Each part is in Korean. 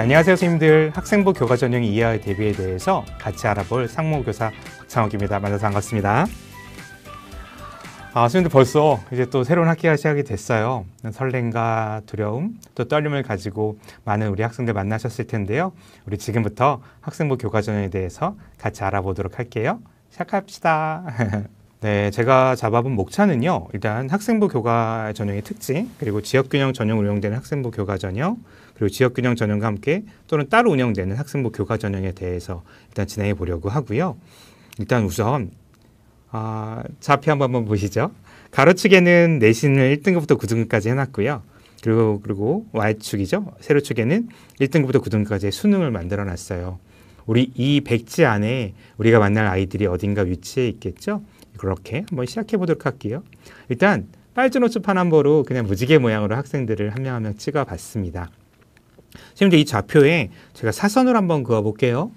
안녕하세요 선생님들 학생부 교과 전형 이해와 대비에 대해서 같이 알아볼 상무교사 박창욱입니다. 만나서 반갑습니다. 아, 선생님들 벌써 이제 또 새로운 학기가 시작이 됐어요. 설렘과 두려움, 또 떨림을 가지고 많은 우리 학생들 만나셨을 텐데요. 우리 지금부터 학생부 교과 전형에 대해서 같이 알아보도록 할게요. 시작합시다. 네, 제가 잡아본 목차는요. 일단 학생부 교과 전형의 특징, 그리고 지역균형 전형 운영되는 학생부 교과 전형, 그리고 지역균형 전형과 함께 또는 따로 운영되는 학생부 교과 전형에 대해서 일단 진행해 보려고 하고요. 일단 우선 아, 좌표 한번 보시죠. 가로축에는 내신을 1등급부터 9등급까지 해놨고요. 그리고 그리고 Y축이죠. 세로축에는 1등급부터 9등급까지의 수능을 만들어 놨어요. 우리 이 백지 안에 우리가 만날 아이들이 어딘가 위치해 있겠죠. 그렇게 한번 시작해 보도록 할게요. 일단 빨주노초 파남보로 그냥 무지개 모양으로 학생들을 한 명 한 명 찍어 봤습니다. 지금 이 좌표에 제가 사선을 한번 그어볼게요.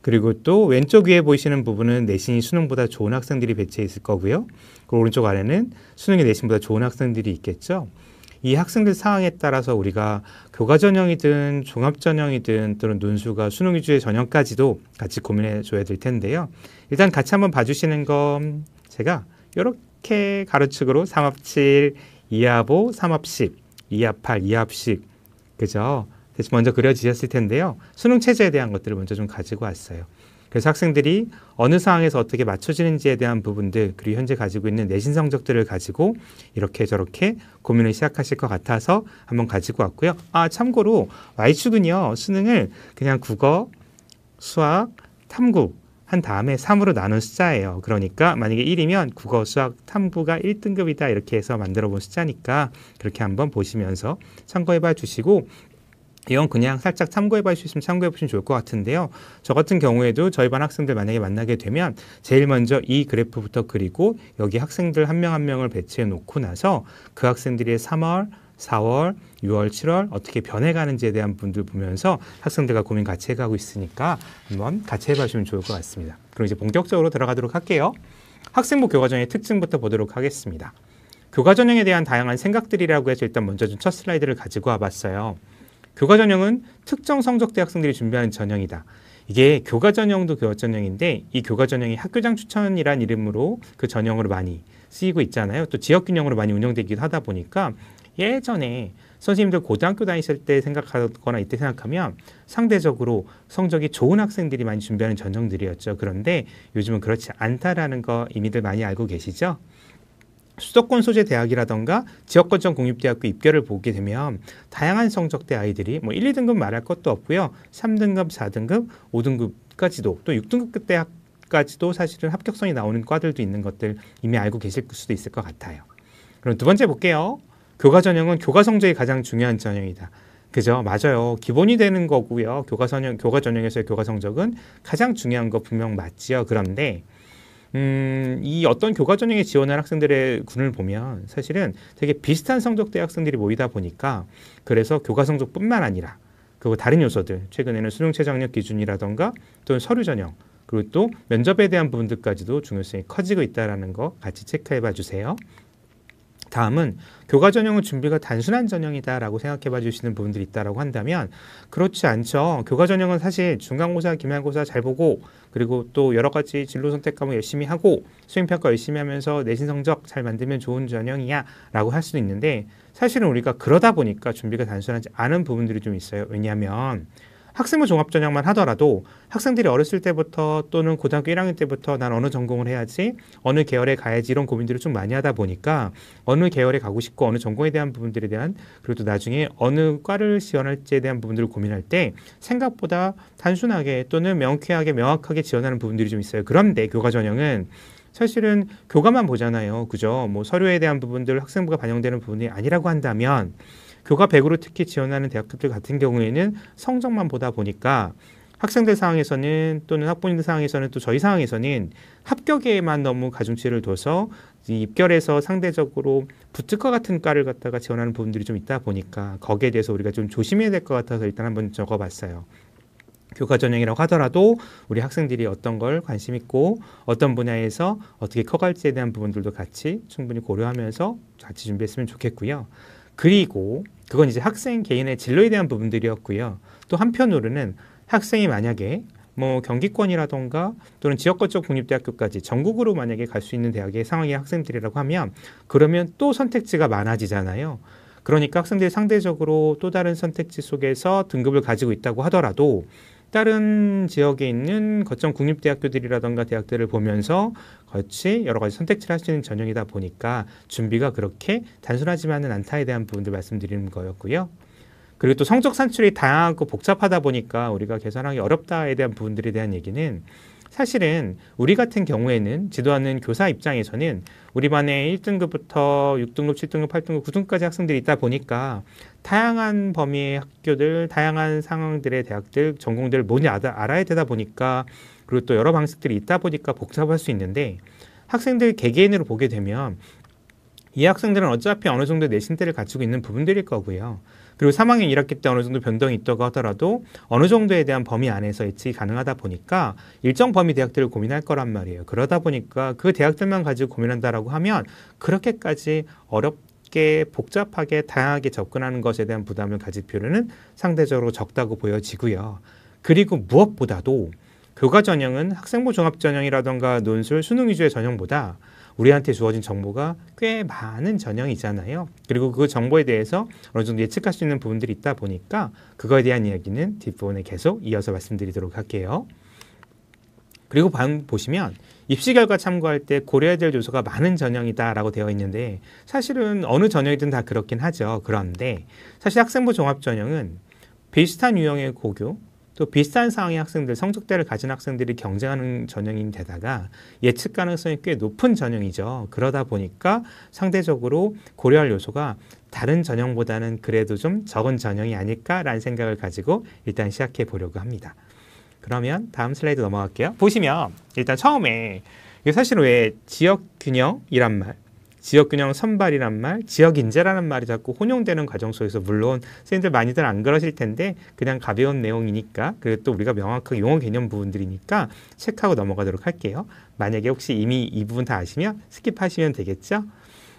그리고 또 왼쪽 위에 보이시는 부분은 내신이 수능보다 좋은 학생들이 배치해 있을 거고요. 그 오른쪽 아래는 수능이 내신보다 좋은 학생들이 있겠죠. 이 학생들 상황에 따라서 우리가 교과 전형이든 종합 전형이든 또는 논술과 수능 위주의 전형까지도 같이 고민해 줘야 될 텐데요. 일단 같이 한번 봐주시는 건 제가 이렇게 가로축으로 3합 7, 2합 5, 3합 10, 2합 8, 2합 10 그죠? 먼저 그려지셨을 텐데요. 수능 체제에 대한 것들을 먼저 좀 가지고 왔어요. 그래서 학생들이 어느 상황에서 어떻게 맞춰지는지에 대한 부분들 그리고 현재 가지고 있는 내신 성적들을 가지고 이렇게 저렇게 고민을 시작하실 것 같아서 한번 가지고 왔고요. 아 참고로 Y축은요 수능을 그냥 국어, 수학, 탐구 한 다음에 3으로 나눈 숫자예요. 그러니까 만약에 1이면 국어, 수학, 탐구가 1등급이다 이렇게 해서 만들어 본 숫자니까 그렇게 한번 보시면서 참고해 봐 주시고 이건 그냥 살짝 참고해 볼수 있으면 참고해 보시면 좋을 것 같은데요. 저 같은 경우에도 저희 반 학생들 만약에 만나게 되면 제일 먼저 이 그래프부터 그리고 여기 학생들 한 명한 한 명을 배치해 놓고 나서 그 학생들이 3월, 4월, 6월, 7월 어떻게 변해가는지에 대한 분들 보면서 학생들과 고민 같이 해가고 있으니까 한번 같이 해 봐주시면 좋을 것 같습니다. 그럼 이제 본격적으로 들어가도록 할게요. 학생부 교과전형의 특징부터 보도록 하겠습니다. 교과전형에 대한 다양한 생각들이라고 해서 일단 먼저 좀 첫 슬라이드를 가지고 와봤어요. 교과 전형은 특정 성적 대학생들이 준비하는 전형이다. 이게 교과 전형도 교과 전형인데 이 교과 전형이 학교장 추천이란 이름으로 그 전형으로 많이 쓰이고 있잖아요. 또 지역 균형으로 많이 운영되기도 하다 보니까 예전에 선생님들 고등학교 다니실 때 생각하거나 이때 생각하면 상대적으로 성적이 좋은 학생들이 많이 준비하는 전형들이었죠. 그런데 요즘은 그렇지 않다라는 거 이미들 많이 알고 계시죠? 수도권 소재 대학이라던가 지역권정 공립대학교 입결을 보게 되면 다양한 성적대 아이들이 뭐 1, 2등급 말할 것도 없고요. 3등급, 4등급, 5등급까지도 또 6등급 대학 까지도 사실은 합격선이 나오는 과들도 있는 것들 이미 알고 계실 수도 있을 것 같아요. 그럼 두 번째 볼게요. 교과 전형은 교과 성적이 가장 중요한 전형이다. 그죠? 맞아요. 기본이 되는 거고요. 교과 전형, 교과 전형에서의 교과 성적은 가장 중요한 거 분명 맞지요. 그런데 음, 이 어떤 교과 전형에 지원한 학생들의 군을 보면 사실은 되게 비슷한 성적대 학생들이 모이다 보니까 그래서 교과 성적뿐만 아니라 그리고 다른 요소들 최근에는 수능 최저학력 기준이라던가 또는 서류 전형 그리고 또 면접에 대한 부분들까지도 중요성이 커지고 있다라는 거 같이 체크해 봐 주세요. 다음은 교과 전형은 준비가 단순한 전형이다라고 생각해 봐 주시는 부 분들이 있다라고 한다면 그렇지 않죠. 교과 전형은 사실 중간고사, 기말고사 잘 보고 그리고 또 여러 가지 진로 선택 과목 열심히 하고 수행 평가 열심히 하면서 내신 성적 잘 만들면 좋은 전형이야라고 할 수도 있는데 사실은 우리가 그러다 보니까 준비가 단순하지 않은 부분들이 좀 있어요. 왜냐하면 학생부 종합 전형만 하더라도 학생들이 어렸을 때부터 또는 고등학교 1학년 때부터 난 어느 전공을 해야지 어느 계열에 가야지 이런 고민들을 좀 많이 하다 보니까 어느 계열에 가고 싶고 어느 전공에 대한 부분들에 대한 그리고 또 나중에 어느 과를 지원할지에 대한 부분들을 고민할 때 생각보다 단순하게 또는 명쾌하게 명확하게 지원하는 부분들이 좀 있어요. 그런데 교과 전형은 사실은 교과만 보잖아요. 그죠? 뭐 서류에 대한 부분들 학생부가 반영되는 부분이 아니라고 한다면 교과 100으로 특히 지원하는 대학들 같은 경우에는 성적만 보다 보니까 학생들 상황에서는 또는 학부모님들 상황에서는 또 저희 상황에서는 합격에만 너무 가중치를 둬서 입결에서 상대적으로 부특과 같은 과를 갖다가 지원하는 부분들이 좀 있다 보니까 거기에 대해서 우리가 좀 조심해야 될 것 같아서 일단 한번 적어봤어요. 교과 전형이라고 하더라도 우리 학생들이 어떤 걸 관심 있고 어떤 분야에서 어떻게 커갈지에 대한 부분들도 같이 충분히 고려하면서 같이 준비했으면 좋겠고요. 그리고 그건 이제 학생 개인의 진로에 대한 부분들이었고요. 또 한편으로는 학생이 만약에 뭐 경기권이라던가 또는 지역거적 국립대학교까지 전국으로 만약에 갈 수 있는 대학의 상황의 학생들이라고 하면 그러면 또 선택지가 많아지잖아요. 그러니까 학생들이 상대적으로 또 다른 선택지 속에서 등급을 가지고 있다고 하더라도 다른 지역에 있는 거점 국립대학교들이라던가 대학들을 보면서 같이 여러 가지 선택지를 할 수 있는 전형이다 보니까 준비가 그렇게 단순하지만은 않다에 대한 부분들 말씀드리는 거였고요. 그리고 또 성적 산출이 다양하고 복잡하다 보니까 우리가 계산하기 어렵다에 대한 부분들에 대한 얘기는 사실은 우리 같은 경우에는 지도하는 교사 입장에서는 우리 반에 1등급부터 6등급, 7등급, 8등급, 9등급까지 학생들이 있다 보니까 다양한 범위의 학교들, 다양한 상황들의 대학들, 전공들 뭐냐 알아야 되다 보니까 그리고 또 여러 방식들이 있다 보니까 복잡할 수 있는데 학생들 개개인으로 보게 되면 이 학생들은 어차피 어느 정도 내신대를 갖추고 있는 부분들일 거고요. 그리고 3학년 1학기 때 어느 정도 변동이 있다고 하더라도 어느 정도에 대한 범위 안에서 예측이 가능하다 보니까 일정 범위 대학들을 고민할 거란 말이에요. 그러다 보니까 그 대학들만 가지고 고민한다라고 하면 그렇게까지 어렵 게 복잡하게 다양하게 접근하는 것에 대한 부담을 가질 필요는 상대적으로 적다고 보여지고요. 그리고 무엇보다도 교과 전형은 학생부 종합 전형이라던가 논술 수능 위주의 전형보다 우리한테 주어진 정보가 꽤 많은 전형이잖아요. 그리고 그 정보에 대해서 어느 정도 예측할 수 있는 부분들이 있다 보니까 그거에 대한 이야기는 뒷부분에 계속 이어서 말씀드리도록 할게요. 그리고 방 보시면 입시 결과 참고할 때 고려해야 될 요소가 많은 전형이다라고 되어 있는데 사실은 어느 전형이든 다 그렇긴 하죠. 그런데 사실 학생부 종합 전형은 비슷한 유형의 고교 또 비슷한 상황의 학생들, 성적대를 가진 학생들이 경쟁하는 전형인 데다가 예측 가능성이 꽤 높은 전형이죠. 그러다 보니까 상대적으로 고려할 요소가 다른 전형보다는 그래도 좀 적은 전형이 아닐까라는 생각을 가지고 일단 시작해 보려고 합니다. 그러면 다음 슬라이드 넘어갈게요. 보시면 일단 처음에 이게 사실 왜 지역 균형이란 말 지역균형 선발이란 말, 지역인재라는 말이 자꾸 혼용되는 과정 속에서 물론 선생님들 많이들 안 그러실 텐데 그냥 가벼운 내용이니까 그리고 또 우리가 명확하게 용어 개념 부분들이니까 체크하고 넘어가도록 할게요. 만약에 혹시 이미 이 부분 다 아시면 스킵하시면 되겠죠?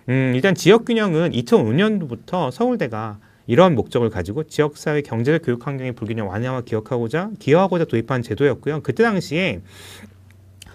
음, 일단 지역균형은 2005년부터 서울대가 이러한 목적을 가지고 지역사회 경제적 교육 환경의 불균형 완화와 기억하고자 기여하고자 도입한 제도였고요. 그때 당시에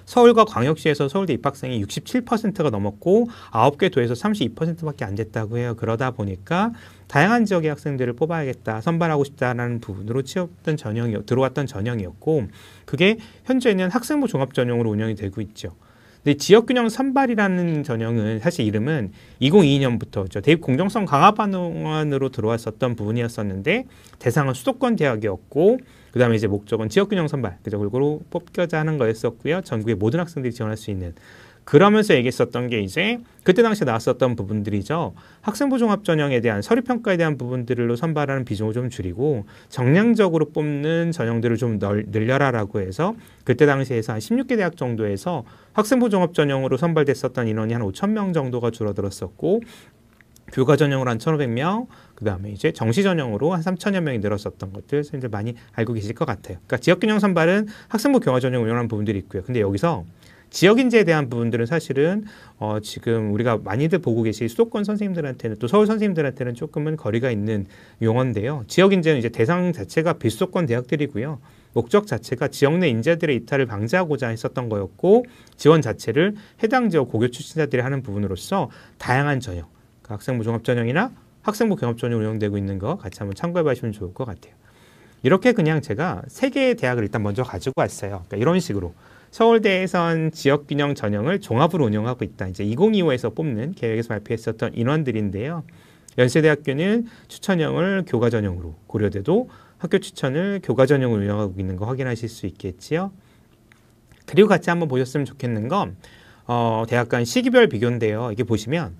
서울과 광역시에서 서울대 입학생이 67%가 넘었고 9개 도에서 32%밖에 안 됐다고 해요. 그러다 보니까 다양한 지역의 학생들을 뽑아야겠다, 선발하고 싶다라는 부분으로 취업된 전형이 들어왔던 전형이었고 그게 현재는 학생부 종합 전형으로 운영이 되고 있죠. 근데 지역균형 선발이라는 전형은 사실 이름은 2022년부터 저 대입 공정성 강화 응안으로 들어왔었던 부분이었었는데 대상은 수도권 대학이었고 그다음에 이제 목적은 지역균형 선발 그죠그리고 뽑겨자 하는 거였었고요. 전국의 모든 학생들이 지원할 수 있는 그러면서 얘기했었던 게 이제 그때 당시에 나왔었던 부분들이죠. 학생부 종합 전형에 대한 서류 평가에 대한 부분들로 선발하는 비중을 좀 줄이고 정량적으로 뽑는 전형들을 좀 널, 늘려라라고 해서 그때 당시에서 한 16개 대학 정도에서 학생부 종합 전형으로 선발됐었던 인원이 한 5천 명 정도가 줄어들었었고 교과 전형으로 한 천오백 명그 다음에 이제 정시 전형으로 한삼천여 명이 늘었었던 것들 선생님들 많이 알고 계실 것 같아요. 그러니까 지역균형 선발은 학생부 교과 전형 운영하는 부분들이 있고요. 근데 여기서 지역 인재에 대한 부분들은 사실은 어 지금 우리가 많이들 보고 계실 수도권 선생님들한테는 또 서울 선생님들한테는 조금은 거리가 있는 용어인데요. 지역 인재는 이제 대상 자체가 비수도권 대학들이고요. 목적 자체가 지역 내 인재들의 이탈을 방지하고자 했었던 거였고 지원 자체를 해당 지역 고교 출신자들이 하는 부분으로서 다양한 전형 그 학생부 종합전형이나 학생부 경합전형이 운영되고 있는 거 같이 한번 참고해 보시면 좋을 것 같아요. 이렇게 그냥 제가 세 개의 대학을 일단 먼저 가지고 왔어요. 그러니까 이런 식으로 서울대에선 지역균형 전형을 종합으로 운영하고 있다. 이제 2025에서 뽑는 계획에서 발표했었던 인원들인데요. 연세대학교는 추천형을 교과 전형으로 고려돼도 학교 추천을 교과 전형으로 운영하고 있는 거 확인하실 수 있겠지요. 그리고 같이 한번 보셨으면 좋겠는 건 어, 대학 간 시기별 비교인데요. 이게 보시면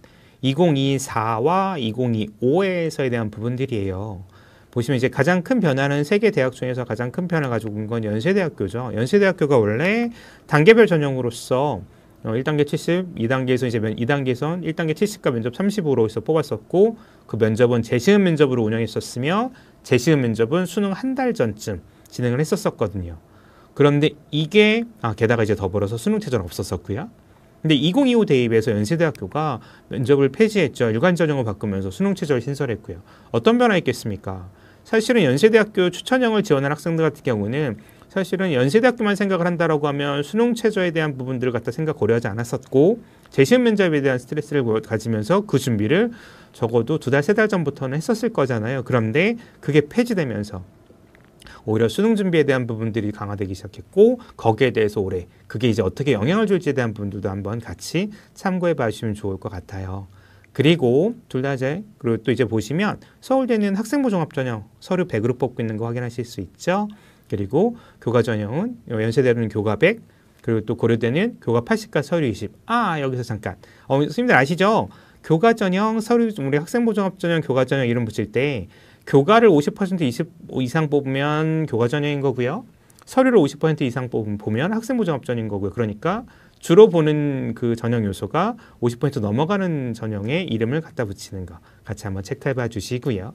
2024와 2025에서에 대한 부분들이에요. 보시면 이제 가장 큰 변화는 세계 대학 중에서 가장 큰 변화 가지고 온건 연세대학교죠. 연세대학교가 원래 단계별 전형으로서 1단계 어, 70, 2단계에서 이제 면2단계에서 1단계 70과 면접 30으로서 뽑았었고 그 면접은 재시험 면접으로 운영했었으며 재시험 면접은 수능 한 달 전쯤 진행을 했었었거든요. 그런데 이게 아 게다가 이제 더불어서 수능 최저는 없었었고요. 근데 2025 대입에서 연세대학교가 면접을 폐지했죠. 일관 전형을 바꾸면서 수능 체제를 신설했고요. 어떤 변화 있겠습니까? 사실은 연세대학교 추천형을 지원한 학생들 같은 경우는 사실은 연세대학교만 생각을 한다라고 하면 수능 최저에 대한 부분들을 갖다 생각 고려하지 않았었고 재시험 면접에 대한 스트레스를 가지면서 그 준비를 적어도 두 달 세 달 전부터는 했었을 거잖아요. 그런데 그게 폐지되면서 오히려 수능 준비에 대한 부분들이 강화되기 시작했고 거기에 대해서 올해 그게 이제 어떻게 영향을 줄지에 대한 부분들도 한번 같이 참고해 봐주시면 좋을 것 같아요. 그리고 둘 다 이제 그리고 또 이제 보시면 서울대는 학생부 종합 전형 서류 100으로 뽑고 있는 거 확인하실 수 있죠. 그리고 교과 전형은 연세대는 교과 100 그리고 또 고려대는 교과 80과 서류 20. 아 여기서 잠깐. 어, 선생님들 아시죠? 교과 전형 서류 우리 학생부 종합 전형 교과 전형 이름 붙일 때 교과를 50% 20 이상 뽑으면 교과 전형인 거고요. 서류를 50% 이상 보면 학생부 종합전인 거고요. 그러니까 주로 보는 그 전형 요소가 50% 넘어가는 전형에 이름을 갖다 붙이는 거 같이 한번 체크해 봐 주시고요.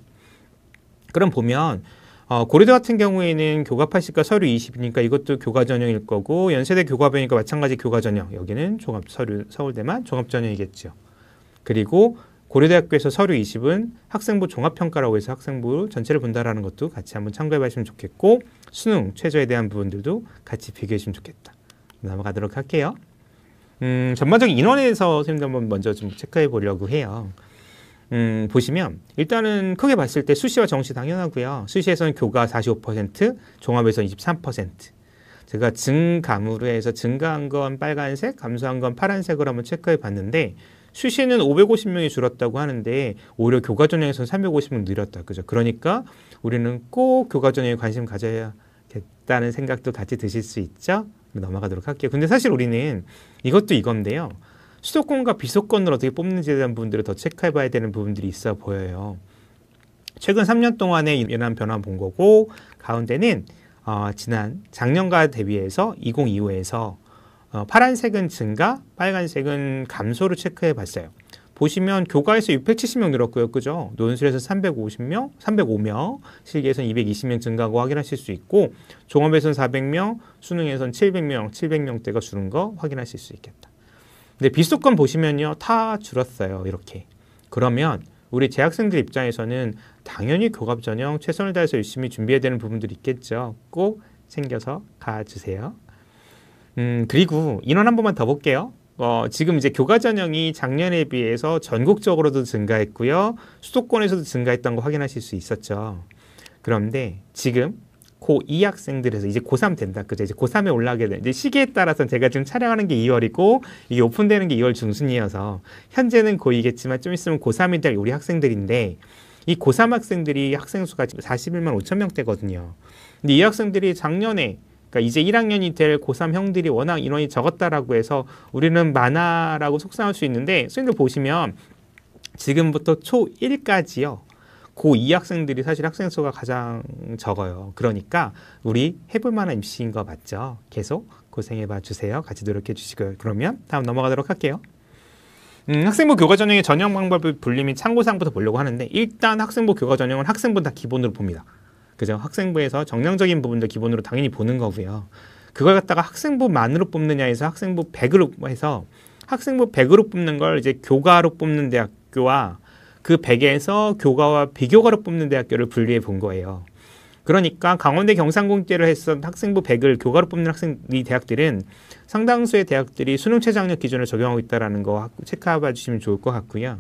그럼 보면 어, 고려대 같은 경우에는 교과 80과 서류 20이니까 이것도 교과 전형일 거고 연세대 교과배니까 마찬가지 교과 전형 여기는 종합 서류 서울대만 종합 전형이겠죠. 그리고 고려대학교에서 서류 20은 학생부 종합평가라고 해서 학생부 전체를 본다라는 것도 같이 한번 참고해 보시면 좋겠고 수능 최저에 대한 부분들도 같이 비교해 주시면 좋겠다. 넘어가도록 할게요. 음, 전반적인 인원에서 선생님들 한번 먼저 좀 체크해 보려고 해요. 음, 보시면 일단은 크게 봤을 때 수시와 정시 당연하고요. 수시에서는 교과 45%, 종합에서 23%. 제가 증감으로 해서 증가한 건 빨간색, 감소한 건 파란색으로 한번 체크해 봤는데 수시는 550명이 줄었다고 하는데 오히려 교과 전형에서는 350명 늘었다. 그죠? 그러니까 우리는 꼭 교과 전형에 관심 가져야겠다는 생각도 같이 드실 수 있죠? 넘어가도록 할게요. 근데 사실 우리는 이것도 이건데요. 수도권과 비수도권을 어떻게 뽑는지에 대한 부분들을 더 체크해 봐야 되는 부분들이 있어 보여요. 최근 3년 동안의 연한 변화 본 거고 가운데는 어, 지난 작년과 대비해서 2025에서 어, 파란색은 증가, 빨간색은 감소로 체크해 봤어요. 보시면 교과에서 670명 늘었고요. 그죠? 논술에서 350명, 305명, 실기에서는 220명 증가하고 확인하실 수 있고 종합에서는 400명, 수능에서는 700명, 700명대가 줄은 거 확인하실 수 있겠다. 근데 비수권 보시면요. 다 줄었어요. 이렇게. 그러면 우리 재학생들 입장에서는 당연히 교갑 전형 최선을 다해서 열심히 준비해야 되는 부분들이 있겠죠. 꼭 챙겨서 가주세요. 음, 그리고 인원 한 번만 더 볼게요. 어, 지금 이제 교과 전형이 작년에 비해서 전국적으로도 증가했고요. 수도권에서도 증가했던 거 확인하실 수 있었죠. 그런데 지금 고2 학생들에서 이제 고3 된다. 그죠? 이제 고3에 올라가게 돼. 이제 시기에 따라서 제가 지금 촬영하는 게 2월이고 이게 오픈되는 게 2월 중순이어서 현재는 고2겠지만 좀 있으면 고3이 될 우리 학생들인데 이 고3 학생들이 학생 수가 41만 5천 명대거든요. 근데 이 학생들이 작년에 그러니까 이제 1학년이 될 고3 형들이 워낙 인원이 적었다라고 해서 우리는 많아라고 속상할 수 있는데 선생님들 보시면 지금부터 초1까지요. 고2 학생들이 사실 학생 수가 가장 적어요. 그러니까 우리 해볼 만한 입시인 거 맞죠? 계속 고생해봐 주세요. 같이 노력해 주시고요. 그러면 다음 넘어가도록 할게요. 음, 학생부 교과 전형의 전형 방법을 분리 및 참고사항부터 보려고 하는데 일단 학생부 교과 전형은 학생부 다 기본으로 봅니다. 그죠? 학생부에서 정량적인 부분도 기본으로 당연히 보는 거고요. 그걸 갖다가 학생부만으로 뽑느냐 해서 학생부 100으로 해서 학생부 100으로 뽑는 걸 이제 교과로 뽑는 대학교와 그 100에서 교과와 비교과로 뽑는 대학교를 분리해 본 거예요. 그러니까 강원대 경상공대로 했던 학생부 100을 교과로 뽑는 학생 이 대학들은 상당수의 대학들이 수능 최장력 기준을 적용하고 있다라는 거 체크해 봐 주시면 좋을 것 같고요.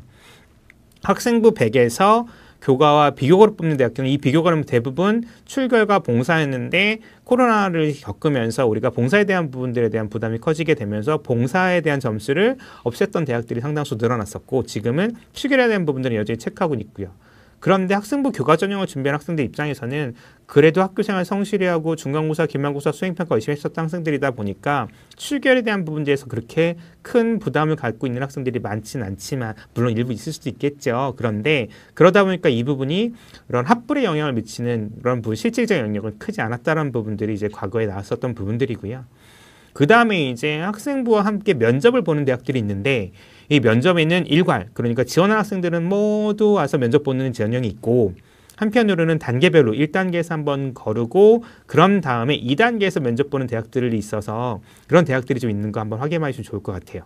학생부 100에서 교과와 비교과를 뽑는 대학교는 이 비교과는 대부분 출결과 봉사였는데 코로나를 겪으면서 우리가 봉사에 대한 부분들에 대한 부담이 커지게 되면서 봉사에 대한 점수를 없앴던 대학들이 상당수 늘어났었고 지금은 출결에 대한 부분들은 여전히 체크하고 있고요. 그런데 학생부 교과 전형을 준비한 학생들 입장에서는 그래도 학교생활 성실히 하고 중간고사, 기말고사, 수행평가 의심했었던 학생들이다 보니까 출결에 대한 부분들에서 그렇게 큰 부담을 갖고 있는 학생들이 많진 않지만 물론 일부 있을 수도 있겠죠. 그런데 그러다 보니까 이 부분이 그런 합불에 영향을 미치는 그런 부분, 실질적 영역은 크지 않았다는 부분들이 이제 과거에 나왔었던 부분들이고요. 그 다음에 이제 학생부와 함께 면접을 보는 대학들이 있는데 이 면접에는 일괄 그러니까 지원한 학생들은 모두 와서 면접 보는 지 전형이 있고 한편으로는 단계별로 1단계에서 한번 거르고 그런 다음에 2단계에서 면접 보는 대학들이 있어서 그런 대학들이 좀 있는 거 한번 확인해 주시면 좋을 것 같아요.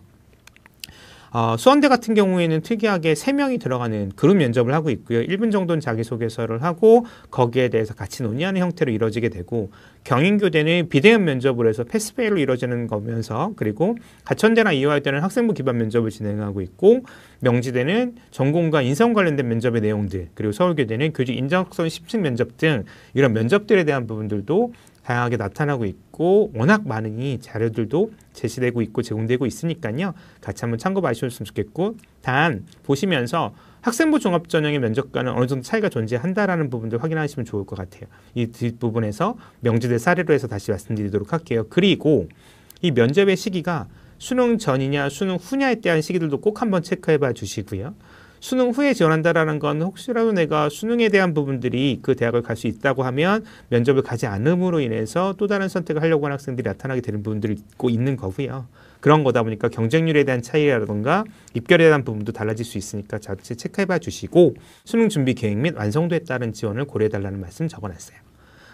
어, 수원대 같은 경우에는 특이하게 3명이 들어가는 그룹 면접을 하고 있고요. 1분 정도는 자기소개서를 하고 거기에 대해서 같이 논의하는 형태로 이루어지게 되고 경인교대는 비대면 면접을 해서 패스페이로 이루어지는 거면서 그리고 가천대나 이화여대는 학생부 기반 면접을 진행하고 있고 명지대는 전공과 인성 관련된 면접의 내용들 그리고 서울교대는 교직 인적성 10층 면접 등 이런 면접들에 대한 부분들도 다양하게 나타나고 있고 워낙 많은 자료들도 제시되고 있고 제공되고 있으니까요. 같이 한번 참고 봐주셨으면 좋겠고 단 보시면서 학생부 종합 전형의 면접과는 어느 정도 차이가 존재한다라는 부분들 확인하시면 좋을 것 같아요. 이 뒷부분에서 명지대 사례로 해서 다시 말씀드리도록 할게요. 그리고 이 면접의 시기가 수능 전이냐 수능 후냐에 대한 시기들도 꼭 한번 체크해 봐 주시고요. 수능 후에 지원한다라는 건 혹시라도 내가 수능에 대한 부분들이 그 대학을 갈 수 있다고 하면 면접을 가지 않음으로 인해서 또 다른 선택을 하려고 하는 학생들이 나타나게 되는 부분들이 있고 있는 거고요. 그런 거다 보니까 경쟁률에 대한 차이라든가 입결에 대한 부분도 달라질 수 있으니까 자체 체크해봐 주시고 수능 준비 계획 및 완성도에 따른 지원을 고려해달라는 말씀 적어놨어요.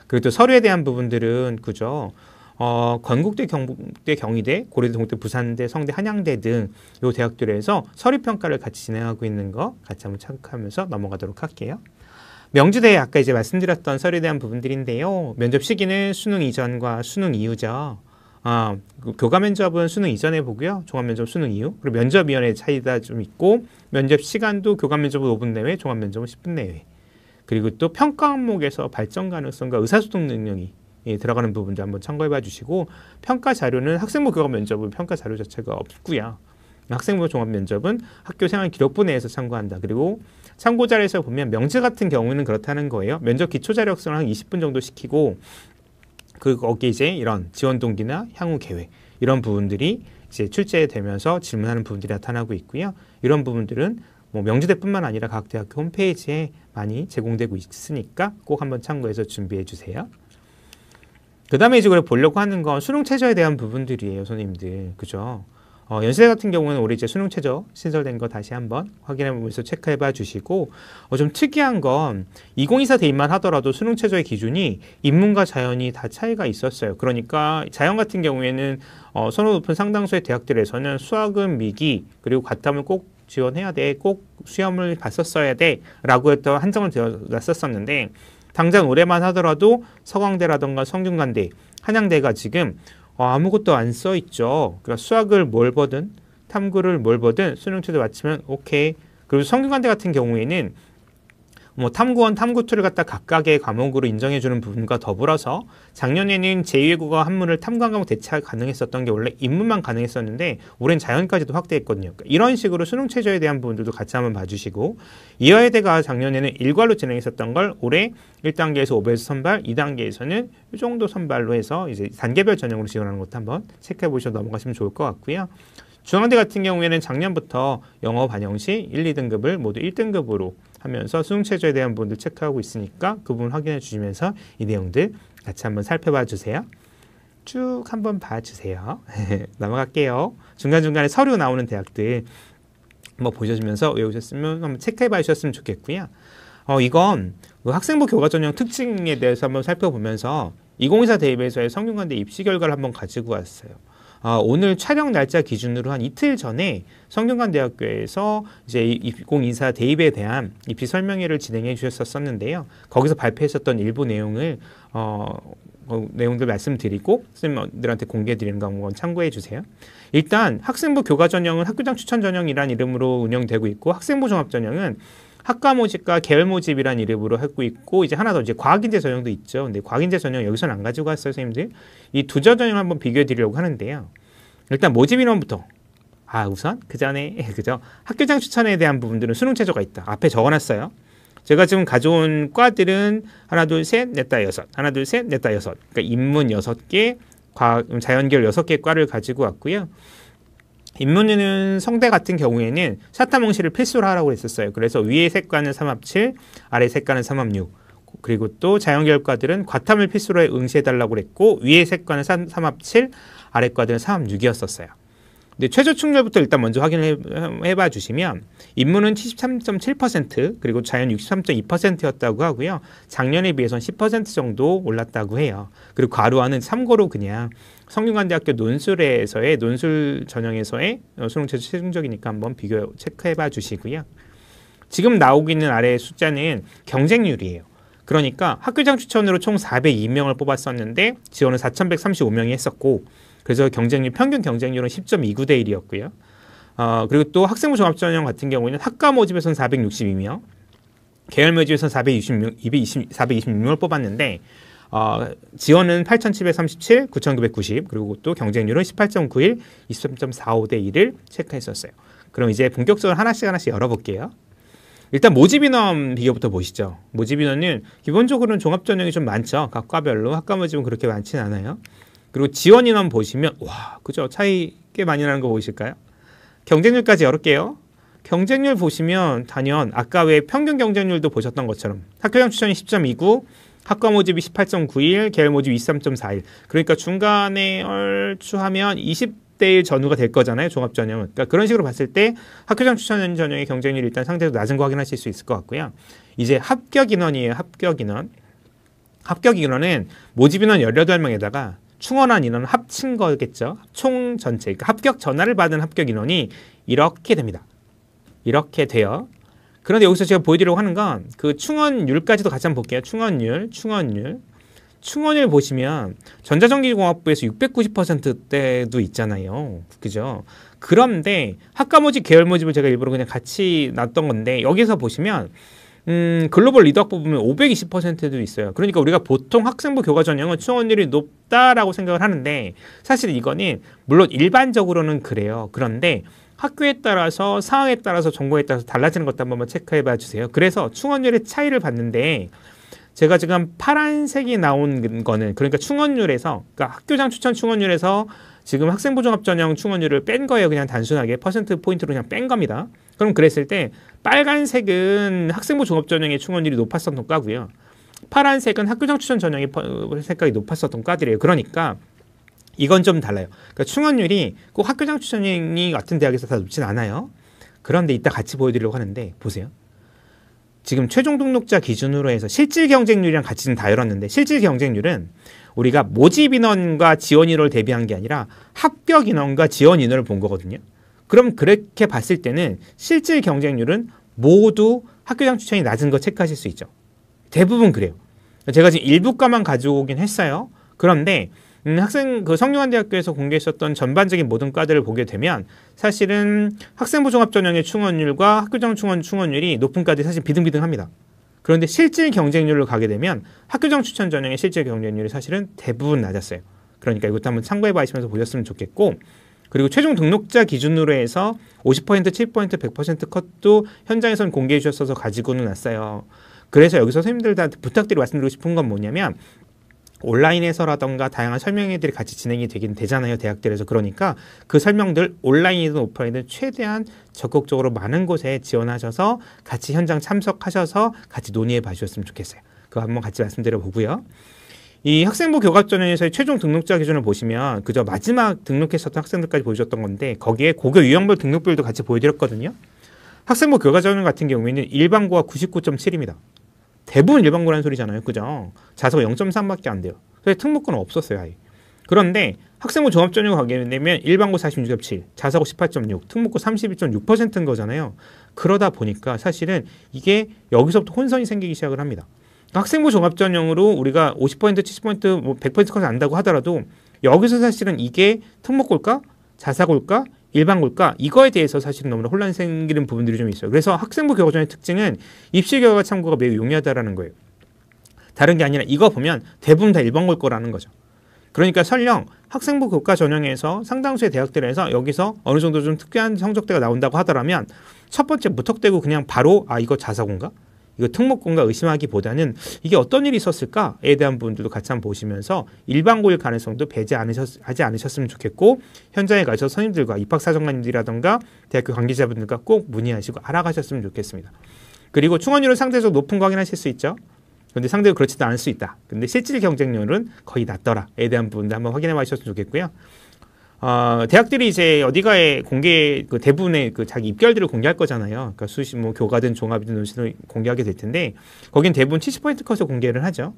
그리고 또 서류에 대한 부분들은 그죠. 어, 건국대, 경북대, 경희대, 고려대, 동국대, 부산대, 성대, 한양대 등 요 대학들에서 서류 평가를 같이 진행하고 있는 거 같이 한번 참크하면서 넘어가도록 할게요. 명주대 아까 이제 말씀드렸던 서류에 대한 부분들인데요. 면접 시기는 수능 이전과 수능 이후죠. 아, 그 교과 면접은 수능 이전에 보고요. 종합 면접 수능 이후. 그리고 면접 위원회 차이가 좀 있고 면접 시간도 교과 면접은 5분 내외, 종합 면접은 10분 내외. 그리고 또 평가 항목에서 발전 가능성과 의사소통 능력이 예, 들어가는 부분도 한번 참고해 봐 주시고 평가 자료는 학생부 교과 면접은 평가 자료 자체가 없고요. 학생부 종합 면접은 학교 생활 기록부 내에서 참고한다. 그리고 참고 자료에서 보면 명제 같은 경우는 그렇다는 거예요. 면접 기초 자력성을 한 20분 정도 시키고 그 거기에 이제 이런 지원 동기나 향후 계획 이런 부분들이 이제 출제되면서 질문하는 부분들이 나타나고 있고요. 이런 부분들은 뭐 명지대뿐만 아니라 각 대학교 홈페이지에 많이 제공되고 있으니까 꼭 한번 참고해서 준비해 주세요. 그다음에 이제 그래 보려고 하는 건 수능 최저에 대한 부분들이에요, 선생님들. 그죠? 어, 연세 같은 경우는 우리 이제 수능 최저 신설된 거 다시 한번 확인해 보면서 체크해 봐 주시고 어, 좀 특이한 건 2024 대입만 하더라도 수능 최저의 기준이 인문과 자연이 다 차이가 있었어요. 그러니까 자연 같은 경우에는 어, 선호 높은 상당수의 대학들에서는 수학은 미기 그리고 과탐을 꼭 지원해야 돼, 꼭 수염을 봤었어야 돼라고 했던 한정을 들어놨었었는데 당장 올해만 하더라도 서강대라던가 성균관대, 한양대가 지금 어, 아무것도 안 써 있죠. 그러니까 수학을 뭘 보든 탐구를 뭘 보든 수능 최저 마치면 오케이. 그리고 성균관대 같은 경우에는 뭐 탐구원, 탐구투를 갖다 각각의 과목으로 인정해주는 부분과 더불어서 작년에는 제2외국어 한문을 탐구 한 과목 대체 가능했었던 게 원래 입문만 가능했었는데 올해는 자연까지도 확대했거든요. 그러니까 이런 식으로 수능 최저에 대한 부분들도 같이 한번 봐주시고 이화여대가 작년에는 일괄로 진행했었던 걸 올해 1단계에서 5배수 선발, 2단계에서는 이 정도 선발로 해서 이제 단계별 전형으로 지원하는 것도 한번 체크해 보셔서 넘어가시면 좋을 것 같고요. 중앙대 같은 경우에는 작년부터 영어 반영 시 1, 2등급을 모두 1등급으로 하면서 수능 체저에 대한 부분들 체크하고 있으니까 그 부분 확인해 주시면서 이 내용들 같이 한번 살펴봐 주세요. 쭉 한번 봐주세요. 넘어갈게요. 중간중간에 서류 나오는 대학들 뭐 보셔주면서 외우셨으면 한번 체크해 봐 주셨으면 좋겠고요. 어, 이건 그 학생부 교과 전형 특징에 대해서 한번 살펴보면서 2024 대입에서의 성균관대 입시 결과를 한번 가지고 왔어요. 아, 오늘 촬영 날짜 기준으로 한 이틀 전에 성균관대학교에서 이제 입공 인사 대입에 대한 입시 설명회를 진행해 주셨었는데요. 거기서 발표했었던 일부 내용을 어, 어, 내용들 말씀드리고 선생님들한테 공개드리는 거 한번 참고해 주세요. 일단 학생부 교과 전형은 학교장 추천 전형이란 이름으로 운영되고 있고 학생부 종합 전형은 학과 모집과 계열 모집이란 이름으로 하고 있고 이제 하나 더 이제 과학인재 전형도 있죠. 근데 과학인재 전형 여기서는 안 가지고 왔어요, 선생님들. 이 두저 전형 한번 비교해 드리려고 하는데요. 일단 모집 인원부터 아 우선 그 전에 그죠 학교장 추천에 대한 부분들은 수능 최저가 있다. 앞에 적어놨어요. 제가 지금 가져온 과들은 하나 둘 셋 넷 다 여섯 하나 둘셋 넷다 여섯 그러니까 인문 여섯 개 과학 자연계열 여섯 개 과를 가지고 왔고요. 인문에는 성대 같은 경우에는 샤타몽시를 필수로 하라고 했었어요. 그래서 위의 색과는 3합7, 아래 색과는 3합6. 그리고 또 자연결과들은 과탐을 필수로 응시해달라고 했고 위의 색과는 3합7, 아래 과들은 3합6이었었어요. 근데 최저 충렬부터 일단 먼저 확인해 봐 주시면 인문은 73.7% 그리고 자연 63.2%였다고 하고요. 작년에 비해서는 10% 정도 올랐다고 해요. 그리고 과로와는 참고로 그냥 성균관대학교 논술에서의 논술 전형에서의 어, 수능 최저 최종적이니까 한번 비교 체크해 봐 주시고요. 지금 나오고 있는 아래 숫자는 경쟁률이에요. 그러니까 학교장 추천으로 총 402명을 뽑았었는데 지원은 4,135명이 했었고 그래서 경쟁률 평균 경쟁률은 10.29대 1이었고요. 어, 그리고 또 학생부 종합전형 같은 경우에는 학과 모집에서는 4 6이며 계열 모집에서는 426, 2 2 426명을 뽑았는데 어, 지원은 8,737, 9,990, 그리고 또 경쟁률은 18.91, 23.45대 1을 체크했었어요. 그럼 이제 본격적으로 하나씩 하나씩 열어볼게요. 일단 모집 인원 비교부터 보시죠. 모집 인원은 기본적으로는 종합 전형이 좀 많죠. 각 과별로 학과 모집은 그렇게 많지는 않아요. 그리고 지원 인원 보시면 와 그죠 차이 꽤 많이 나는 거 보이실까요? 경쟁률까지 열을게요. 경쟁률 보시면 단연 아까 왜 평균 경쟁률도 보셨던 것처럼 학교형 추천이 10.29 학과 모집이 18.91, 계열 모집 이 23.41. 그러니까 중간에 얼추하면 20대 전후가 될 거잖아요. 종합 전형은. 그러니까 그런 식으로 봤을 때 학교장 추천 전형의 경쟁률이 일단 상대적으로 낮은 거 확인하실 수 있을 것 같고요. 이제 합격 인원이에요. 합격 인원. 합격 인원은 모집 인원 18명에다가 충원한 인원 합친 거겠죠. 총 전체, 그러니까 합격 전화를 받은 합격 인원이 이렇게 됩니다. 이렇게 돼요. 그런데 여기서 제가 보여드리려고 하는 건 그 충원율까지도 같이 한번 볼게요. 충원율, 충원율. 충원율 보시면 전자전기공학부에서 690%대도 있잖아요. 그죠? 그런데 학과 모집, 계열 모집을 제가 일부러 그냥 같이 놨던 건데 여기서 보시면 음, 글로벌 리더학 부분은 520%도 있어요. 그러니까 우리가 보통 학생부 교과 전형은 취원율이 높다라고 생각을 하는데 사실 이거는 물론 일반적으로는 그래요. 그런데 학교에 따라서 상황에 따라서 정보에 따라서 달라지는 것도 한번 체크해 봐 주세요. 그래서 충원율의 차이를 봤는데 제가 지금 파란색이 나온 거는 그러니까 충원율에서 그러니까 학교장 추천 충원율에서 지금 학생부 종합 전형 충원율을 뺀 거예요. 그냥 단순하게 퍼센트 포인트로 그냥 뺀 겁니다. 그럼 그랬을 때 빨간색은 학생부 종합 전형의 충원율이 높았었던 과고요. 파란색은 학교장 추천 전형의 어, 색깔이 높았었던 과들이에요. 그러니까 이건 좀 달라요. 그러니까 충원율이 꼭 학교장 추천이 형 같은 대학에서 다 높진 않아요. 그런데 이따 같이 보여드리려고 하는데 보세요. 지금 최종 등록자 기준으로 해서 실질 경쟁률이랑 같이는 다 열었는데 실질 경쟁률은 우리가 모집 인원과 지원 인원을 대비한 게 아니라 합격 인원과 지원 인원을 본 거거든요. 그럼 그렇게 봤을 때는 실질 경쟁률은 모두 학교장 추천이 낮은 거 체크하실 수 있죠. 대부분 그래요. 제가 지금 일부과만 가지 오긴 했어요. 그런데 음, 학생 그 성균관대학교에서 공개했었던 전반적인 모든 과들을 보게 되면 사실은 학생부 종합 전형의 충원율과 학교장 충원 충원율이 높은 과들이 사실 비등비등합니다. 그런데 실질 경쟁률로 가게 되면 학교장 추천 전형의 실질 경쟁률이 사실은 대부분 낮았어요. 그러니까 이것도 한번 참고해 봐시면서 보셨으면 좋겠고 그리고 최종 등록자 기준으로 해서 50% 7% 100% 컷도 현장에선 공개해 주셨어서 가지고는 왔어요. 그래서 여기서 선생님들한테 부탁드리 말씀드리고 싶은 건 뭐냐면 온라인에서라던가 다양한 설명회들이 같이 진행이 되긴 되잖아요 대학들에서 그러니까 그 설명들 온라인이든 오프라인이든 최대한 적극적으로 많은 곳에 지원하셔서 같이 현장 참석하셔서 같이 논의해 봐주셨으면 좋겠어요 그거 한번 같이 말씀드려 보고요 이 학생부 교과전형에서의 최종 등록자 기준을 보시면 그저 마지막 등록했었던 학생들까지 보여줬던 건데 거기에 고교 유형별 등록별도 같이 보여드렸거든요. 학생부 교과전 형 같은 경우에는 일반고가 99.7입니다. 대부분 일반고라는 소리잖아요. 그죠? 자사가 0.3밖에 안 돼요. 그래서 특목고는 없었어요. 아예. 그런데 학생부 종합전형을 가게 되면 일반고 46.7, 자사고 18.6, 특목고 32.6%인 거잖아요. 그러다 보니까 사실은 이게 여기서부터 혼선이 생기기 시작을 합니다. 학생부 종합전형으로 우리가 50% 70%뭐1 0 0까지 안다고 하더라도 여기서 사실은 이게 특목고일까 자사고일까 일반고일까 이거에 대해서 사실은 너무나 혼란 생기는 부분들이 좀 있어요. 그래서 학생부 교과전의 특징은 입시 결과 참고가 매우 용이하다라는 거예요. 다른 게 아니라 이거 보면 대부분 다 일반고일 거라는 거죠. 그러니까 설령 학생부 교과 전형에서 상당수의 대학들에서 여기서 어느 정도 좀특이한 성적대가 나온다고 하더라면 첫 번째 무턱대고 그냥 바로 아 이거 자사고인가? 이거 특목고인가 의심하기보다는 이게 어떤 일이 있었을까에 대한 부분들도 같이 한번 보시면서 일반고일 가능성도 배제 않으셨, 하지 않으셨으면 좋겠고 현장에 가셔서 선생님들과 입학사정관님들이라던가 대학교 관계자분들과 꼭 문의하시고 알아가셨으면 좋겠습니다. 그리고 충원율은 상대적 으로 높은 거 확인하실 수 있죠. 근데 상대로 그렇지도 않을 수 있다. 근데 실질 경쟁률은 거의 낮더라에 대한 부분도 한번 확인해 봐주셨으면 좋겠고요. 어, 대학들이 이제 어디가에 공개 그 대부분의 그 자기 입결들을 공개할 거잖아요. 그러니까 수시 뭐 교과든 종합이든 논시든 공개하게 될 텐데 거긴 대부분 70% 커서 공개를 하죠.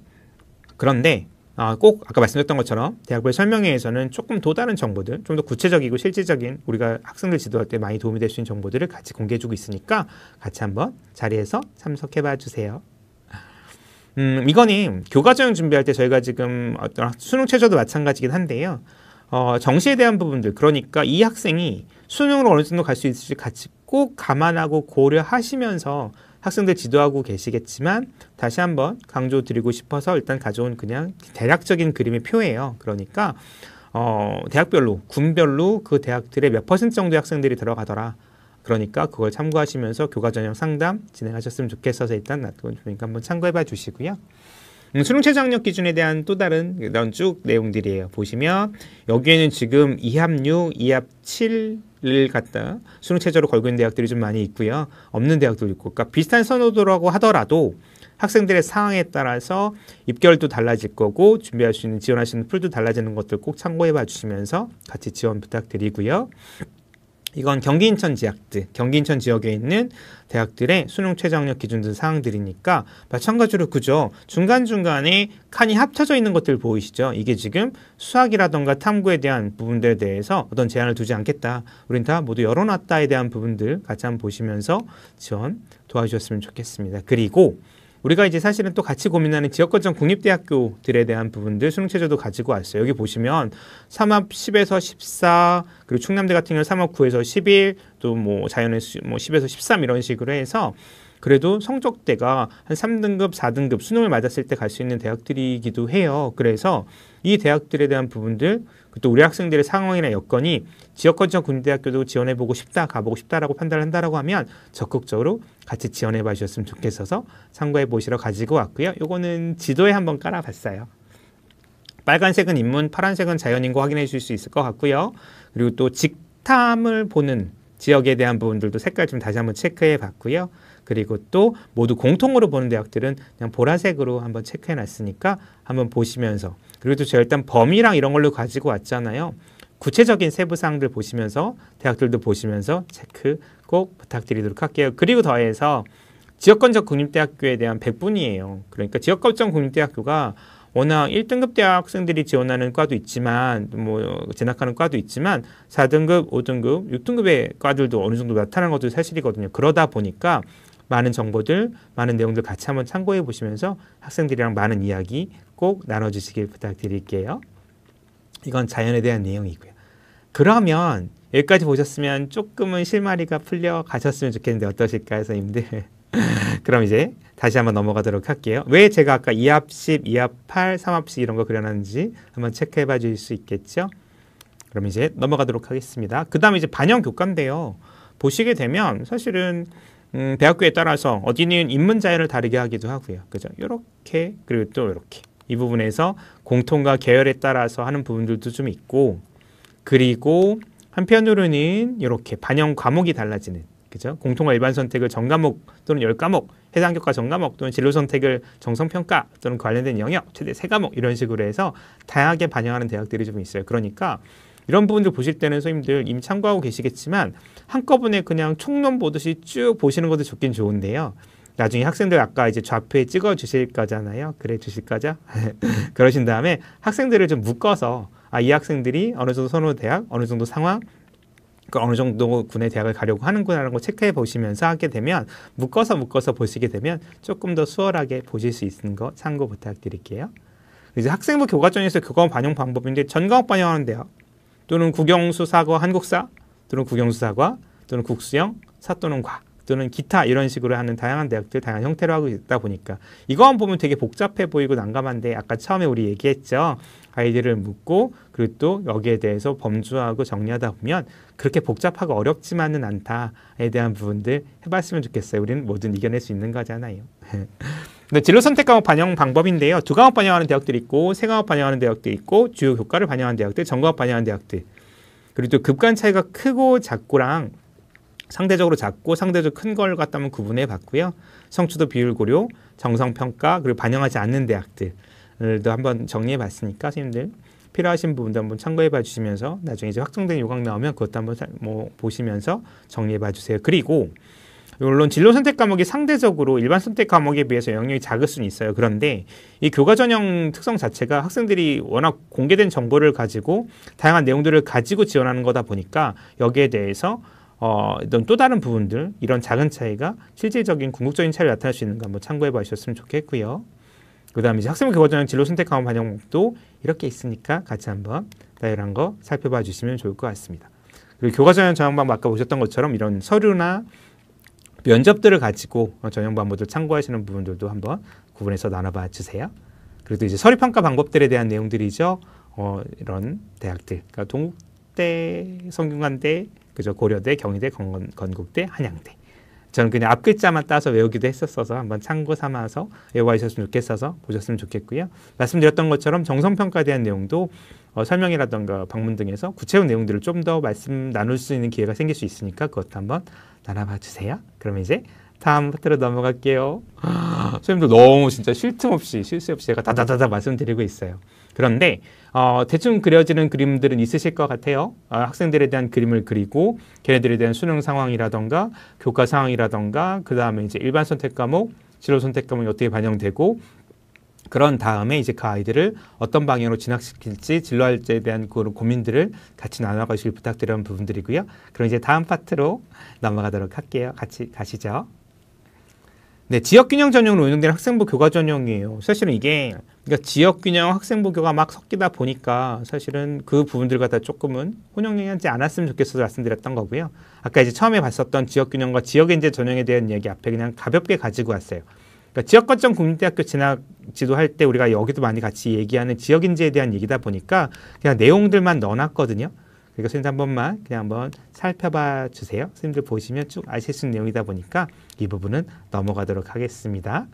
그런데 아, 꼭 아까 말씀드렸던 것처럼 대학별 설명회에서는 조금 또 다른 정보들, 좀 더 구체적이고 실질적인 우리가 학생들 지도할 때 많이 도움이 될 수 있는 정보들을 같이 공개해주고 있으니까 같이 한번 자리에서 참석해봐 주세요. 음, 이거는 교과전형 준비할 때 저희가 지금 어떤 수능 최저도 마찬가지긴 한데요. 어, 정시에 대한 부분들 그러니까 이 학생이 수능으로 어느 정도 갈 수 있을지 같이 꼭 감안하고 고려하시면서 학생들 지도하고 계시겠지만 다시 한번 강조드리고 싶어서 일단 가져온 그냥 대략적인 그림의 표예요. 그러니까 어, 대학별로 군별로 그 대학들의 몇 퍼센트 정도 학생들이 들어가더라. 그러니까 그걸 참고하시면서 교과 전형 상담 진행하셨으면 좋겠어서 일단 놔두고 그러니까 한번 참고해 봐 주시고요. 음, 수능 최저학력 기준에 대한 또 다른 이런 쭉 내용들이에요. 보시면 여기에는 지금 2합 6, 2합 7을 갖다 수능 최저로 걸고 있는 대학들이 좀 많이 있고요. 없는 대학도 있고 그러니까 비슷한 선호도라고 하더라도 학생들의 상황에 따라서 입결도 달라질 거고 준비할 수 있는 지원할 수 있는 풀도 달라지는 것들 꼭 참고해 봐 주시면서 같이 지원 부탁드리고요. 이건 경기 인천 지역들, 경기 인천 지역에 있는 대학들의 수능 최저학력 기준 등 사항들이니까 마찬가지로 그죠. 중간중간에 칸이 합쳐져 있는 것들 보이시죠? 이게 지금 수학이라던가 탐구에 대한 부분들에 대해서 어떤 제한을 두지 않겠다. 우린 다 모두 열어놨다에 대한 부분들 같이 한번 보시면서 지원 도와주셨으면 좋겠습니다. 그리고 우리가 이제 사실은 또 같이 고민하는 지역 권점 국립대학교들에 대한 부분들 수능 체제도 가지고 왔어요. 여기 보시면 삼합 10에서 14 그리고 충남대 같은 경우 삼합 9에서 11또 뭐 자연의 뭐 10에서 13 이런 식으로 해서 그래도 성적대가 한 3등급, 4등급 수능을 맞았을 때 갈 수 있는 대학들이기도 해요. 그래서 이 대학들에 대한 부분들 또 우리 학생들의 상황이나 여건이 지역 권처 군대학교도 지원해보고 싶다, 가보고 싶다라고 판단을 한다라고 하면 적극적으로 같이 지원해봐 주셨으면 좋겠어서 참고해 보시러 가지고 왔고요. 요거는 지도에 한번 깔아봤어요. 빨간색은 인문, 파란색은 자연인구 확인해 주실 수 있을 것 같고요. 그리고 또 직탐을 보는 지역에 대한 부분들도 색깔 좀 다시 한번 체크해 봤고요. 그리고 또 모두 공통으로 보는 대학들은 그냥 보라색으로 한번 체크해 놨으니까 한번 보시면서 그리도 제가 일단 범위랑 이런 걸로 가지고 왔잖아요. 구체적인 세부 사항들 보시면서 대학들도 보시면서 체크 꼭 부탁드리도록 할게요. 그리고 더해서 지역권적 국립대학교에 대한 100분이에요. 그러니까 지역권적 국립대학교가 워낙 1등급 대학생들이 지원하는 과도 있지만 뭐 진학하는 과도 있지만 4등급, 5등급, 6등급의 과들도 어느 정도 나타나는 것도 사실이거든요. 그러다 보니까 많은 정보들, 많은 내용들 같이 한번 참고해 보시면서 학생들이랑 많은 이야기 꼭 나눠주시길 부탁드릴게요. 이건 자연에 대한 내용이고요. 그러면 여기까지 보셨으면 조금은 실마리가 풀려 가셨으면 좋겠는데 어떠실까 해서 생님들 그럼 이제 다시 한번 넘어가도록 할게요. 왜 제가 아까 2합 10, 2합 8, 3합10 이런 거 그려놨는지 한번 체크해 봐 줄 수 있겠죠? 그럼 이제 넘어가도록 하겠습니다. 그 다음에 이제 반영 교과인데요. 보시게 되면 사실은 음, 대학교에 따라서 어디는 인문 자연을 다르게 하기도 하고요. 그죠? 요렇게 그리고 또 요렇게 이 부분에서 공통과 계열에 따라서 하는 부분들도 좀 있고 그리고 한편으로는 이렇게 반영 과목이 달라지는 그죠? 공통과 일반 선택을 전과목 또는 열과목 해당 교과 전과목 또는 진로 선택을 정성평가 또는 관련된 영역 최대 세과목 이런 식으로 해서 다양하게 반영하는 대학들이 좀 있어요. 그러니까 이런 부분들 보실 때는 선생님들 임 참고하고 계시겠지만 한꺼번에 그냥 총론 보듯이 쭉 보시는 것도 좋긴 좋은데요. 나중에 학생들 아까 이제 좌표에 찍어 주실 거잖아요. 그래 주실 거죠? 그러신 다음에 학생들을 좀 묶어서 아, 이 학생들이 어느 정도 선호 대학, 어느 정도 상황, 그 어느 정도 군의 대학을 가려고 하는구나라는 걸 체크해 보시면서 하게 되면 묶어서 묶어서 보시게 되면 조금 더 수월하게 보실 수 있는 거 참고 부탁드릴게요. 이제 학생부 교과전에서 교과 반영 방법인데 전과목 반영하는데요. 또는 국영수사과 한국사 또는 국영수사과 또는 국수영 사 또는 과 또는 기타 이런 식으로 하는 다양한 대학들 다양한 형태로 하고 있다 보니까 이거만 보면 되게 복잡해 보이고 난감한데 아까 처음에 우리 얘기했죠. 아이디를 묻고 그리고 또 여기에 대해서 범주하고 정리하다 보면 그렇게 복잡하고 어렵지만은 않다에 대한 부분들 해봤으면 좋겠어요. 우리는 뭐든 이겨낼 수 있는 거잖아요. 네, 진로 선택 과목 반영 방법인데요. 두 과목 반영하는 대학들이 있고 세 과목 반영하는 대학들 있고 주요 교과를 반영하는 대학들, 전과목 반영하는 대학들 그리고 또 급간 차이가 크고 작고랑 상대적으로 작고 상대적으로 큰 걸 갖다면 구분해 봤고요. 성취도 비율 고려, 정성 평가 그리고 반영하지 않는 대학들도 한번 정리해 봤으니까 선생님들 필요하신 부분도 한번 참고해 봐 주시면서 나중에 이제 확정된 요강 나오면 그것도 한번 뭐 보시면서 정리해 봐 주세요. 그리고 물론 진로 선택 과목이 상대적으로 일반 선택 과목에 비해서 영역이 작을 수는 있어요. 그런데 이 교과 전형 특성 자체가 학생들이 워낙 공개된 정보를 가지고 다양한 내용들을 가지고 지원하는 거다 보니까 여기에 대해서 어, 이런 또 다른 부분들 이런 작은 차이가 실질적인 궁극적인 차이를 나타낼 수 있는가 한번 참고해 봐주셨으면 좋겠고요. 그다음에 이제 학습 교과전형 진로 선택 과화 반영도 이렇게 있으니까 같이 한번 다양한 거 살펴봐 주시면 좋을 것 같습니다. 그리고 교과전형 전형반 아까 보셨던 것처럼 이런 서류나 면접들을 가지고 전형반모을 참고하시는 부분들도 한번 구분해서 나눠봐 주세요. 그리고 이제 서류 평가 방법들에 대한 내용들이죠. 어, 이런 대학들, 그러니까 동국대, 성균관대, 그죠? 고려대, 경희대, 건, 건국대, 한양대. 저는 그냥 앞글자만 따서 외우기도 했었어서 한번 참고 삼아서 외워하셨으면 좋겠어서 보셨으면 좋겠고요. 말씀드렸던 것처럼 정성평가에 대한 내용도 어, 설명이라던가 방문 등에서 구체적 내용들을 좀 더 말씀 나눌 수 있는 기회가 생길 수 있으니까 그것도 한번 나눠봐 주세요. 그러면 이제 다음 파트로 넘어갈게요. 아, 선생님도 너무 진짜 쉴 틈 없이 쉴새 없이 제가 다다다다 말씀드리고 있어요. 그런데 어, 대충 그려지는 그림들은 있으실 것 같아요. 어, 학생들에 대한 그림을 그리고 걔네들에 대한 수능 상황이라던가 교과 상황이라던가 그 다음에 이제 일반 선택 과목, 진로 선택 과목이 어떻게 반영되고 그런 다음에 이제 그 아이들을 어떤 방향으로 진학시킬지 진로 할지에 대한 그런 고민들을 같이 나눠가시길 부탁드리는 부분들이고요. 그럼 이제 다음 파트로 넘어가도록 할게요. 같이 가시죠. 네, 지역균형 전형으로 운영되는 학생부 교과 전형이에요. 사실은 이게 그러니까 지역균형 학생부 교과막 섞이다 보니까 사실은 그 부분들과 다 조금은 혼용하지 않았으면 좋겠어서 말씀드렸던 거고요. 아까 이제 처음에 봤었던 지역균형과 지역인재 전형에 대한 이야기 앞에 그냥 가볍게 가지고 왔어요. 그러니까 지역거점 국민대학교 진학 지도할 때 우리가 여기도 많이 같이 얘기하는 지역인재에 대한 얘기다 보니까 그냥 내용들만 넣어놨거든요. 그러니까 생님한 번만 그냥 한번 살펴봐 주세요. 선생님들 보시면 쭉 아실 수 있는 내용이다 보니까 이 부분은 넘어가도록 하겠습니다.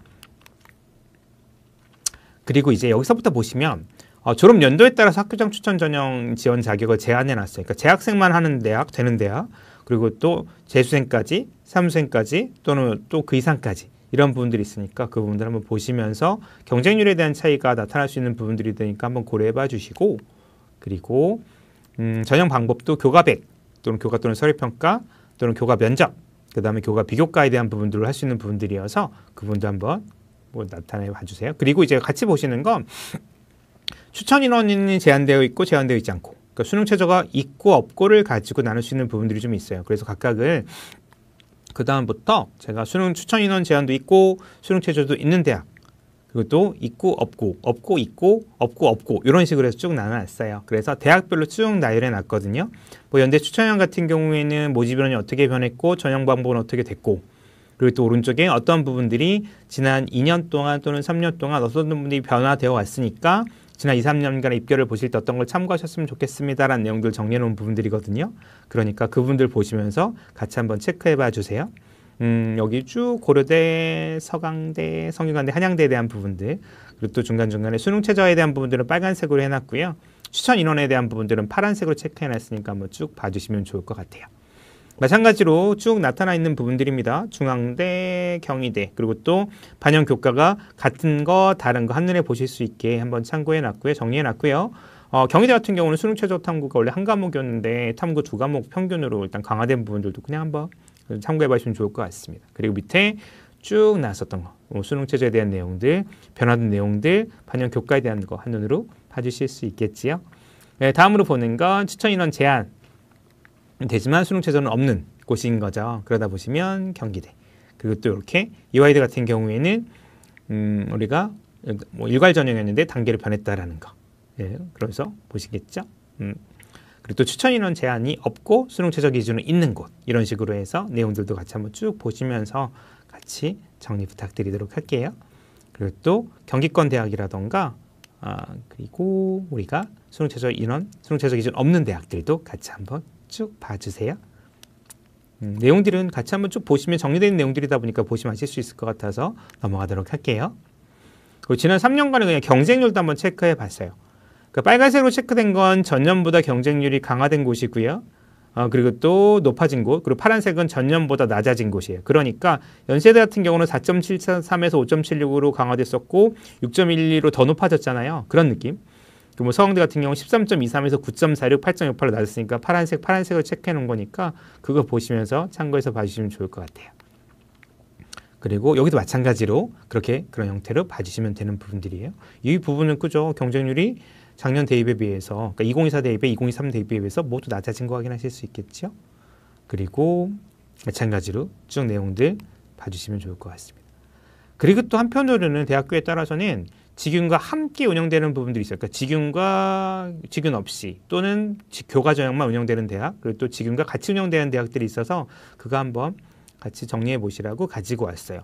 그리고 이제 여기서부터 보시면 어, 졸업 연도에 따라서 학교장 추천 전형 지원 자격을 제한해 놨어요. 그러니까 재학생만 하는 대학, 되는 대학, 그리고 또 재수생까지, 삼수생까지 또는 또 그 이상까지 이런 부분들이 있으니까 그 부분들 한번 보시면서 경쟁률에 대한 차이가 나타날 수 있는 부분들이 되니까 한번 고려해 봐 주시고 그리고 음, 전형 방법도 교과백 또는 교과 또는 서류평가 또는 교과 면접 그 다음에 교과 비교과에 대한 부분들을 할 수 있는 부분들이어서 그분도 한번 뭐 나타내 봐주세요. 그리고 이제 같이 보시는 건 추천 인원이 제한되어 있고 제한되어 있지 않고 그러니까 수능 최저가 있고 없고를 가지고 나눌 수 있는 부분들이 좀 있어요. 그래서 각각을 그 다음부터 제가 수능 추천 인원 제한도 있고 수능 최저도 있는 대학 그것도 있고 없고 없고 있고 없고 없고 이런 식으로 해서 쭉 나눠놨어요. 그래서 대학별로 쭉 나열해 놨거든요. 뭐 연대 추천형 같은 경우에는 모집 인원이 어떻게 변했고 전형 방법은 어떻게 됐고 그리고 또 오른쪽에 어떤 부분들이 지난 2년 동안 또는 3년 동안 어떤 분들이 변화되어 왔으니까 지난 2, 3년간의 입결을 보실 때 어떤 걸 참고하셨으면 좋겠습니다라는 내용들 정리해 놓은 부분들이거든요. 그러니까 그분들 보시면서 같이 한번 체크해 봐 주세요. 음, 여기 쭉 고려대, 서강대, 성균관대, 한양대에 대한 부분들 그리고 또 중간중간에 수능 최저에 대한 부분들은 빨간색으로 해놨고요. 추천 인원에 대한 부분들은 파란색으로 체크해놨으니까 한번 쭉 봐주시면 좋을 것 같아요. 마찬가지로 쭉 나타나 있는 부분들입니다. 중앙대, 경희대 그리고 또 반영 교과가 같은 거 다른 거 한눈에 보실 수 있게 한번 참고해놨고요. 정리해놨고요. 어, 경희대 같은 경우는 수능 최저 탐구가 원래 한 과목이었는데 탐구 두 과목 평균으로 일단 강화된 부분들도 그냥 한번 참고해 봐주시면 좋을 것 같습니다. 그리고 밑에 쭉 나왔었던 거, 뭐 수능 체제에 대한 내용들, 변화된 내용들, 반영 교과에 대한 거 한눈으로 봐주실 수 있겠지요. 네, 다음으로 보는 건 추천 인원 제한 되지만 수능 체제는 없는 곳인 거죠. 그러다 보시면 경기대. 그리고 또 이렇게 이와이드 같은 경우에는 음, 우리가 뭐 일괄 전형이었는데 단계를 변했다라는 거. 예, 그래서 보시겠죠. 음. 그리고 또 추천 인원 제한이 없고 수능 최저 기준은 있는 곳 이런 식으로 해서 내용들도 같이 한번 쭉 보시면서 같이 정리 부탁드리도록 할게요. 그리고 또 경기권 대학이라던가 아, 그리고 우리가 수능 최저 인원, 수능 최저 기준 없는 대학들도 같이 한번 쭉 봐주세요. 음, 내용들은 같이 한번 쭉 보시면 정리된 내용들이다 보니까 보시면 아실 수 있을 것 같아서 넘어가도록 할게요. 그리고 지난 3년간의 그냥 경쟁률도 한번 체크해 봤어요. 그 빨간색으로 체크된 건 전년보다 경쟁률이 강화된 곳이고요. 어, 그리고 또 높아진 곳, 그리고 파란색은 전년보다 낮아진 곳이에요. 그러니까 연세대 같은 경우는 4.73에서 5.76으로 강화됐었고 6.12로 더 높아졌잖아요. 그런 느낌. 그리고 뭐 서강대 같은 경우 13.23에서 9.46, 8.68로 낮았으니까 파란색, 파란색을 체크해 놓은 거니까 그거 보시면서 참고해서 봐주시면 좋을 것 같아요. 그리고 여기도 마찬가지로 그렇게 그런 형태로 봐주시면 되는 부분들이에요. 이 부분은 그죠. 경쟁률이 작년 대입에 비해서 그러니까 2024 대입에 2023 대입에 비해서 모두 낮아진 거 확인하실 수 있겠죠. 그리고 마찬가지로 쭉 내용들 봐주시면 좋을 것 같습니다. 그리고 또 한편으로는 대학교에 따라서는 직윤과 함께 운영되는 부분들이 있어요. 그러니까 직윤과 직윤 없이 또는 교과 전형만 운영되는 대학 그리고 또 직윤과 같이 운영되는 대학들이 있어서 그거 한번 같이 정리해 보시라고 가지고 왔어요.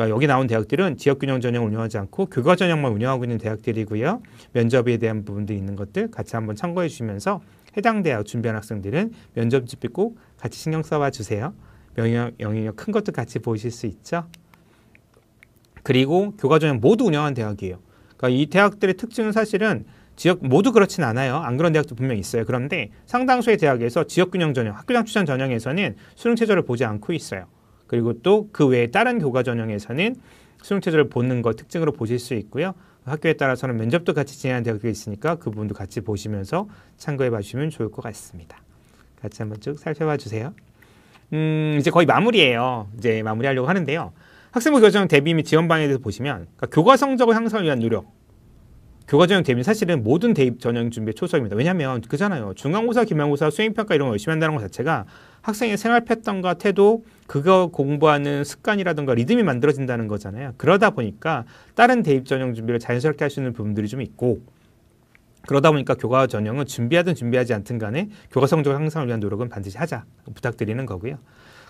그러니까 여기 나온 대학들은 지역균형 전형을 운영하지 않고 교과 전형만 운영하고 있는 대학들이고요. 면접에 대한 부분들이 있는 것들 같이 한번 참고해 주시면서 해당 대학 준비한 학생들은 면접집 있꼭 같이 신경 써봐 주세요. 영향, 영향력 큰 것도 같이 보실 수 있죠. 그리고 교과 전형 모두 운영한 대학이에요. 그러니까 이 대학들의 특징은 사실은 지역 모두 그렇진 않아요. 안 그런 대학도 분명 히 있어요. 그런데 상당수의 대학에서 지역균형 전형, 학교장 추천 전형에서는 수능 체제를 보지 않고 있어요. 그리고 또 그 외에 다른 교과 전형에서는 수능 체제를 보는 것 특징으로 보실 수 있고요. 학교에 따라서는 면접도 같이 진행하는 대학교 있으니까 그 부분도 같이 보시면서 참고해 봐주시면 좋을 것 같습니다. 같이 한번 쭉 살펴봐 주세요. 음, 이제 거의 마무리예요. 이제 마무리하려고 하는데요. 학생부 교정 대비 및 지원 방에 대해서 보시면 그러니까 교과 성적을 향상을 위한 노력 교과 전형 대비는 사실은 모든 대입 전형 준비의 초석입니다. 왜냐하면 그잖아요. 중간고사, 기말고사, 수행평가 이런 걸 열심히 한다는 것 자체가 학생의 생활 패턴과 태도, 그거 공부하는 습관이라든가 리듬이 만들어진다는 거잖아요. 그러다 보니까 다른 대입 전형 준비를 자연스럽게 할 수 있는 부분들이 좀 있고 그러다 보니까 교과 전형은 준비하든 준비하지 않든 간에 교과 성적 향상을 위한 노력은 반드시 하자 부탁드리는 거고요.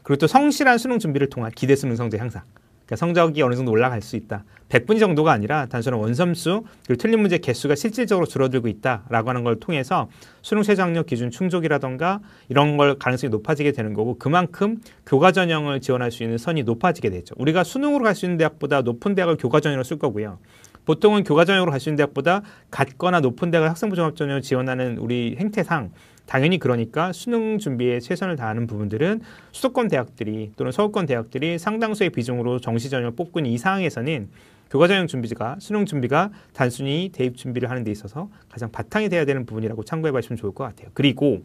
그리고 또 성실한 수능 준비를 통한 기대 수능 성적 향상. 그러니까 성적이 어느 정도 올라갈 수 있다. 100분 정도가 아니라 단순한 원섬수 그리고 틀린 문제 개수가 실질적으로 줄어들고 있다라고 하는 걸 통해서 수능 최저학력 기준 충족이라던가 이런 걸 가능성이 높아지게 되는 거고 그만큼 교과 전형을 지원할 수 있는 선이 높아지게 되죠. 우리가 수능으로 갈 수 있는 대학보다 높은 대학을 교과 전형으로 쓸 거고요. 보통은 교과 전형으로 갈 수 있는 대학보다 같거나 높은 대학을 학생부 종합 전형 지원하는 우리 행태상 당연히 그러니까 수능 준비에 최선을 다하는 부분들은 수도권 대학들이 또는 서울권 대학들이 상당수의 비중으로 정시 전형을 뽑고 있는 이상에서는 교과 전형 준비가 수능 준비가 단순히 대입 준비를 하는 데 있어서 가장 바탕이 돼야 되는 부분이라고 참고해 보시면 좋을 것 같아요. 그리고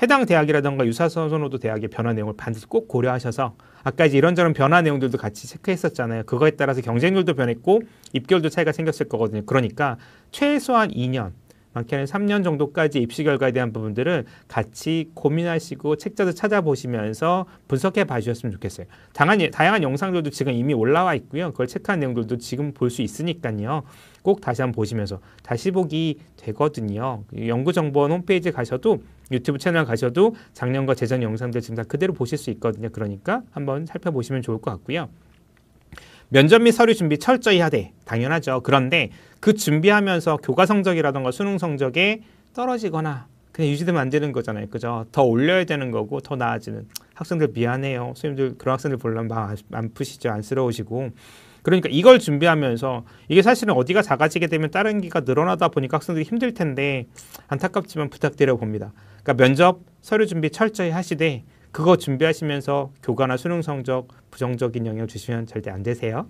해당 대학이라던가 유사선호도 대학의 변화 내용을 반드시 꼭 고려하셔서 아까 이제 이런저런 변화 내용들도 같이 체크했었잖아요. 그거에 따라서 경쟁률도 변했고 입결도 차이가 생겼을 거거든요. 그러니까 최소한 2년 많게는 3년 정도까지 입시 결과에 대한 부분들을 같이 고민하시고 책자도 찾아보시면서 분석해 봐주셨으면 좋겠어요. 당한, 예, 다양한 영상들도 지금 이미 올라와 있고요. 그걸 체크한 내용들도 지금 볼 수 있으니까요. 꼭 다시 한번 보시면서 다시 보기 되거든요. 그 연구정보원 홈페이지에 가셔도 유튜브 채널 가셔도 작년과 재작 년 영상들 지금 다 그대로 보실 수 있거든요. 그러니까 한번 살펴보시면 좋을 것 같고요. 면접 및 서류 준비 철저히 하되 당연하죠. 그런데 그 준비하면서 교과 성적이라던가 수능 성적에 떨어지거나 그냥 유지되면 안 되는 거잖아요. 그죠? 더 올려야 되는 거고 더 나아지는 학생들 미안해요. 선생님들 그런 학생들 보려면 마음 안 푸시죠. 안쓰러우시고 그러니까 이걸 준비하면서 이게 사실은 어디가 작아지게 되면 다른 기가 늘어나다 보니까 학생들이 힘들 텐데 안타깝지만 부탁드려 봅니다. 그러니까 면접 서류 준비 철저히 하시되 그거 준비하시면서 교과나 수능 성적 부정적인 영향 주시면 절대 안 되세요.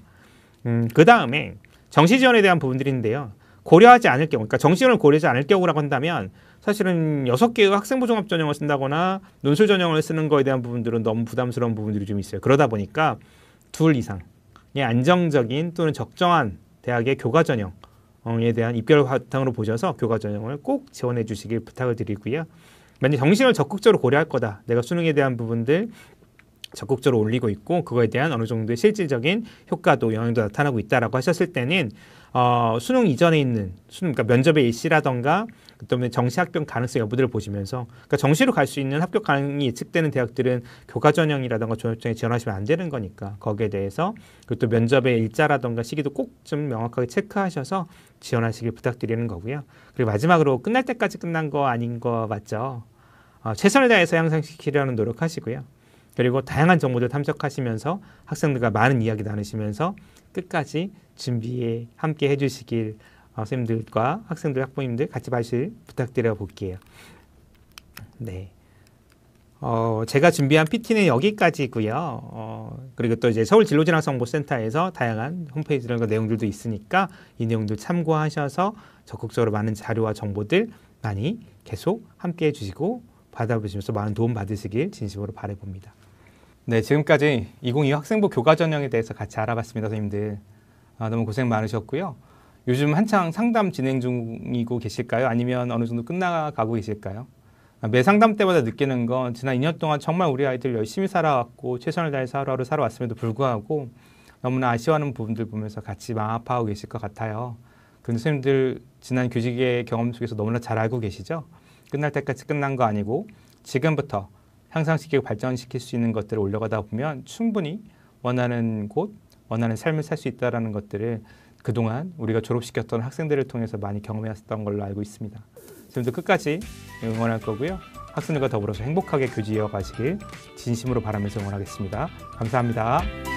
음, 그 다음에 정시 지원에 대한 부분들인데요. 고려하지 않을 경우, 그러니까 정시 지원을 고려하지 않을 경우라고 한다면 사실은 여섯 개의 학생부 종합 전형을 쓴다거나 논술 전형을 쓰는 거에 대한 부분들은 너무 부담스러운 부분들이 좀 있어요. 그러다 보니까 둘 이상 이 예, 안정적인 또는 적정한 대학의 교과 전형에 어, 대한 입결 바탕으로 보셔서 교과 전형을 꼭 지원해 주시길 부탁을 드리고요. 만약 정신을 적극적으로 고려할 거다. 내가 수능에 대한 부분들 적극적으로 올리고 있고 그거에 대한 어느 정도의 실질적인 효과도 영향도 나타나고 있다라고 하셨을 때는 어, 수능 이전에 있는 수능 그러니까 면접의 일시라던가 그다음에 정시 합격 가능성 여부들을 보시면서 그러니까 정시로 갈 수 있는 합격 가능이 예측되는 대학들은 교과 전형이라던가 졸업장에 지원하시면 안 되는 거니까 거기에 대해서 그것도 면접의 일자라던가 시기도 꼭 좀 명확하게 체크하셔서 지원하시길 부탁드리는 거고요. 그리고 마지막으로 끝날 때까지 끝난 거 아닌 거 맞죠? 어, 최선을 다해서 향상시키려는 노력하시고요. 그리고 다양한 정보들 탐색하시면서 학생들과 많은 이야기 나누시면서 끝까지 준비에 함께 해주시길 어, 선생님들과 학생들, 학부모님들 같이 마실 부탁드려 볼게요. 네. 어, 제가 준비한 PT는 여기까지고요. 어, 그리고 또 이제 서울 진로진학정보센터에서 다양한 홈페이지 이런 내용들도 있으니까 이 내용들 참고하셔서 적극적으로 많은 자료와 정보들 많이 계속 함께 해주시고 받아보시면서 많은 도움 받으시길 진심으로 바래봅니다. 네, 지금까지 2022 학생부 교과 전형에 대해서 같이 알아봤습니다, 선생님들. 아, 너무 고생 많으셨고요. 요즘 한창 상담 진행 중이고 계실까요? 아니면 어느 정도 끝나가고 계실까요? 아, 매 상담 때마다 느끼는 건 지난 2년 동안 정말 우리 아이들 열심히 살아왔고 최선을 다해서 하루하루 살아왔음에도 불구하고 너무나 아쉬워하는 부분들 보면서 같이 마음 아파하고 계실 것 같아요. 근데 선생님들 지난 교직의 경험 속에서 너무나 잘 알고 계시죠? 끝날 때까지 끝난 거 아니고 지금부터 향상시키고 발전시킬 수 있는 것들을 올려가다 보면 충분히 원하는 곳, 원하는 삶을 살 수 있다라는 것들을 그동안 우리가 졸업시켰던 학생들을 통해서 많이 경험했었던 걸로 알고 있습니다. 지금도 끝까지 응원할 거고요. 학생들과 더불어서 행복하게 교제 이어가시길 진심으로 바라면서 응원하겠습니다. 감사합니다.